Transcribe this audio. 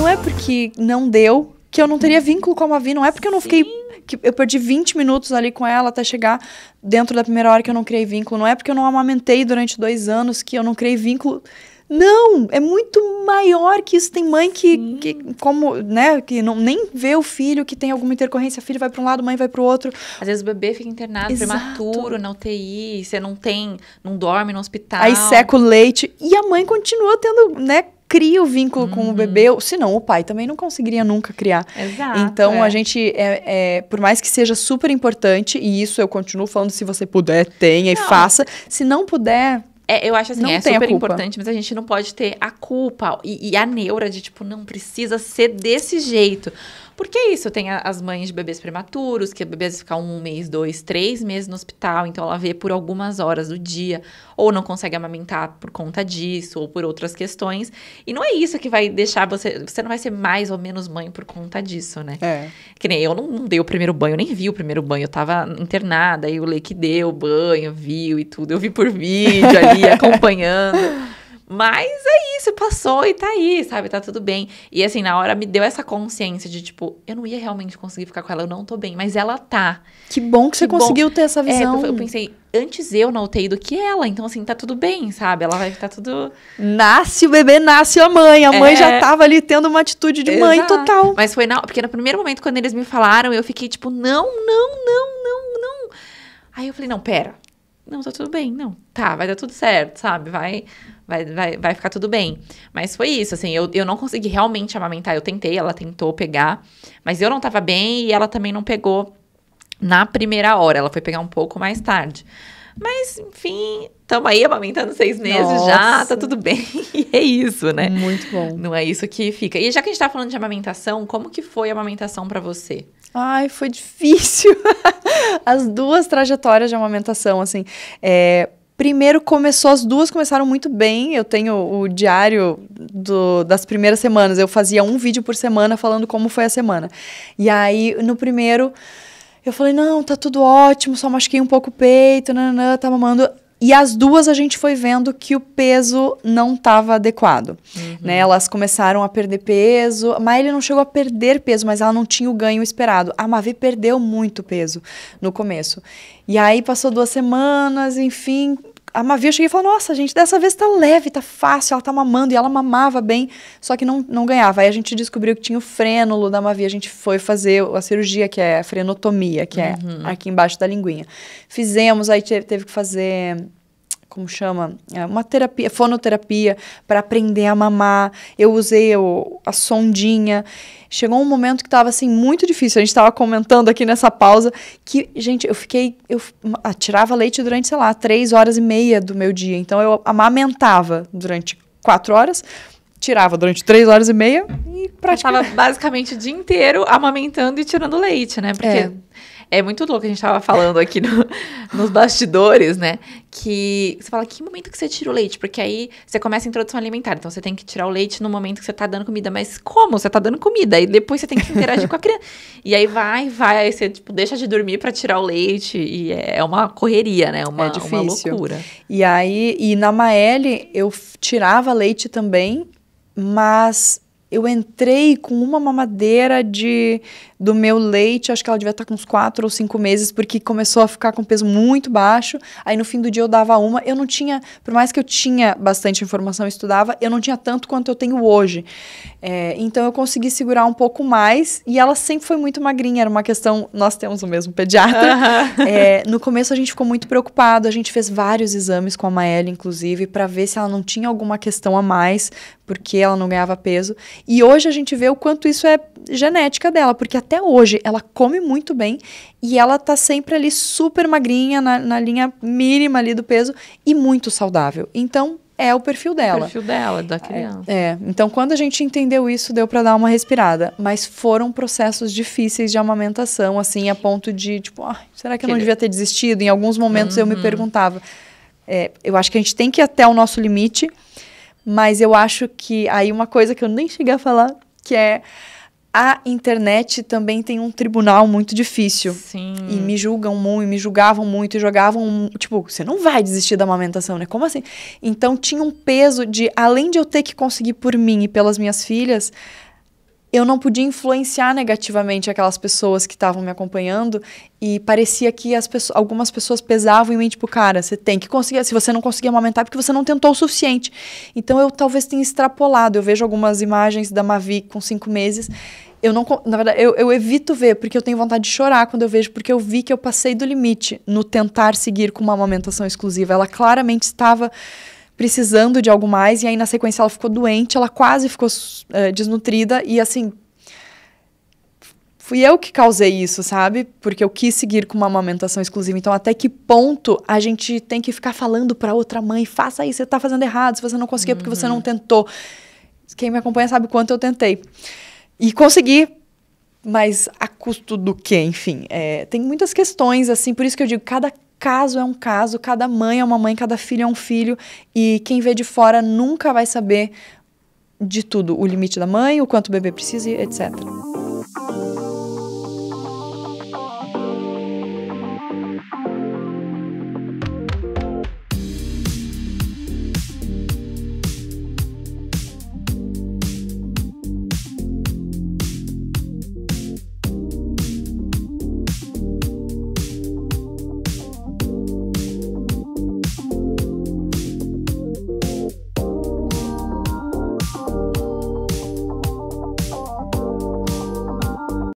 não é porque não deu que eu não teria vínculo com a Mavi, não é porque eu não fiquei que eu perdi 20 minutos ali com ela até chegar dentro da primeira hora que eu não criei vínculo. Não é porque eu não amamentei durante dois anos que eu não criei vínculo. Não, é muito maior que isso. Tem mãe que, que como, né, que não, nem vê o filho, que tem alguma intercorrência. O filho vai para um lado, mãe vai para o outro. Às vezes o bebê fica internado Exato. prematuro na UTI, você não tem, não dorme no hospital. Aí seca o leite e a mãe continua tendo, né, cria o vínculo uhum. com o bebê, uhum. senão o pai também não conseguiria nunca criar. Exato, então é. a gente, é, é, por mais que seja super importante, e isso eu continuo falando, se você puder, tenha não. e faça. Se não puder, é, eu acho assim, não é super importante, mas a gente não pode ter a culpa e, e, a neura de, tipo, não precisa ser desse jeito. Porque isso, tem as mães de bebês prematuros, que bebês ficam um mês, dois, três meses no hospital, então ela vê por algumas horas do dia, ou não consegue amamentar por conta disso, ou por outras questões. E não é isso que vai deixar você. Você não vai ser mais ou menos mãe por conta disso, né? É. Que nem eu não, não dei o primeiro banho, eu nem vi o primeiro banho. Eu tava internada, aí o Leque deu banho, viu e tudo. Eu vi por vídeo ali, acompanhando. Mas é você passou e tá aí, sabe? Tá tudo bem. E assim, na hora me deu essa consciência de tipo, eu não ia realmente conseguir ficar com ela, eu não tô bem, mas ela tá. Que bom que, você conseguiu ter essa é, visão. É, eu pensei, antes eu na UTI do que ela, então assim, tá tudo bem, sabe? Ela vai ficar tudo. Nasce o bebê, nasce a mãe. A mãe já é. tava ali tendo uma atitude de Exato. mãe total. Mas foi na. Porque no primeiro momento, quando eles me falaram, eu fiquei tipo, não, não, não, não, não. Aí eu falei, não, pera, não, tá tudo bem, não, tá, vai dar tudo certo, sabe? Vai, vai, vai, vai ficar tudo bem. Mas foi isso, assim, eu, eu não consegui realmente amamentar. Eu tentei, ela tentou pegar, mas eu não tava bem e ela também não pegou na primeira hora, ela foi pegar um pouco mais tarde. Mas, enfim, estamos aí amamentando seis meses Nossa. já, tá tudo bem. E é isso, né? Muito bom. Não é isso que fica. E já que a gente tá falando de amamentação, como que foi a amamentação para você? Ai, foi difícil. As duas trajetórias de amamentação, assim. É, primeiro começou, as duas começaram muito bem. Eu tenho o diário do, das primeiras semanas. Eu fazia um vídeo por semana falando como foi a semana. E aí, no primeiro. Eu falei, não, tá tudo ótimo, só machuquei um pouco o peito, nananã, tá mamando. E as duas a gente foi vendo que o peso não estava adequado. Uhum. Né? Elas começaram a perder peso. mas ele não chegou a perder peso, mas ela não tinha o ganho esperado. A Mavi perdeu muito peso no começo. E aí passou duas semanas, enfim, a Mavi, eu cheguei e falei, nossa, gente, dessa vez tá leve, tá fácil, ela tá mamando, e ela mamava bem, só que não, não ganhava. Aí a gente descobriu que tinha o frênulo da Mavi, a gente foi fazer a cirurgia, que é a frenotomia, que é uhum. é aqui embaixo da linguinha. Fizemos, aí teve que fazer como chama? É, uma terapia, fonoterapia para aprender a mamar. Eu usei o, a sondinha. Chegou um momento que estava assim muito difícil. A gente estava comentando aqui nessa pausa que, gente, eu fiquei. Eu tirava leite durante, sei lá, três horas e meia do meu dia. Então eu amamentava durante quatro horas tirava durante três horas e meia e praticava basicamente o dia inteiro amamentando e tirando leite, né? Porque é. É muito louco, a gente tava falando aqui no, nos bastidores, né? Que você fala, que momento que você tira o leite? Porque aí você começa a introdução alimentar, então você tem que tirar o leite no momento que você tá dando comida. Mas como? Você tá dando comida, e depois você tem que interagir com a criança. E aí vai, vai, aí você, tipo, deixa de dormir para tirar o leite, e é, é uma correria, né? Uma, é uma loucura. E aí, e na Maele, eu tirava leite também, mas eu entrei com uma mamadeira de do meu leite, acho que ela devia estar com uns 4 ou 5 meses, porque começou a ficar com peso muito baixo. Aí no fim do dia eu dava uma. Eu não tinha, por mais que eu tinha bastante informação, eu estudava, eu não tinha tanto quanto eu tenho hoje. É, então eu consegui segurar um pouco mais e ela sempre foi muito magrinha. Era uma questão, nós temos o mesmo pediatra. Uhum. É, no começo a gente ficou muito preocupado, a gente fez vários exames com a Maelle, inclusive, para ver se ela não tinha alguma questão a mais, porque ela não ganhava peso. E hoje a gente vê o quanto isso é genética dela, porque até hoje ela come muito bem e ela tá sempre ali super magrinha, na, na linha mínima ali do peso e muito saudável. Então, é o perfil dela. O perfil dela, da é, criança. É, Então, quando a gente entendeu isso, deu para dar uma respirada. Mas foram processos difíceis de amamentação, assim, a ponto de, tipo, ah, será que eu não devia ter desistido? Em alguns momentos uhum. eu me uhum. perguntava. É, eu acho que a gente tem que ir até o nosso limite, mas eu acho que aí uma coisa que eu nem cheguei a falar, que é a internet também tem um tribunal muito difícil. Sim. E me julgam muito, me julgavam muito, e jogavam, tipo, você não vai desistir da amamentação, né? Como assim? Então tinha um peso de, além de eu ter que conseguir por mim e pelas minhas filhas, eu não podia influenciar negativamente aquelas pessoas que estavam me acompanhando e parecia que as pessoas, algumas pessoas pesavam em mim, tipo, cara, você tem que conseguir, se você não conseguir amamentar, é porque você não tentou o suficiente. Então eu talvez tenha extrapolado, eu vejo algumas imagens da Mavi com cinco meses, eu não, na verdade, eu, eu evito ver, porque eu tenho vontade de chorar quando eu vejo, porque eu vi que eu passei do limite no tentar seguir com uma amamentação exclusiva. Ela claramente estava precisando de algo mais, e aí na sequência ela ficou doente, ela quase ficou uh, desnutrida, e assim. Fui eu que causei isso, sabe? Porque eu quis seguir com uma amamentação exclusiva. Então, até que ponto a gente tem que ficar falando para outra mãe: faça isso, você tá fazendo errado, se você não conseguir, uhum. porque você não uhum. tentou. Quem me acompanha sabe quanto eu tentei. E consegui, mas a custo do quê? Enfim, é, tem muitas questões, assim, por isso que eu digo, cada caso é um caso, cada mãe é uma mãe, cada filho é um filho, e quem vê de fora nunca vai saber de tudo, o limite da mãe, o quanto o bebê precisa, etc.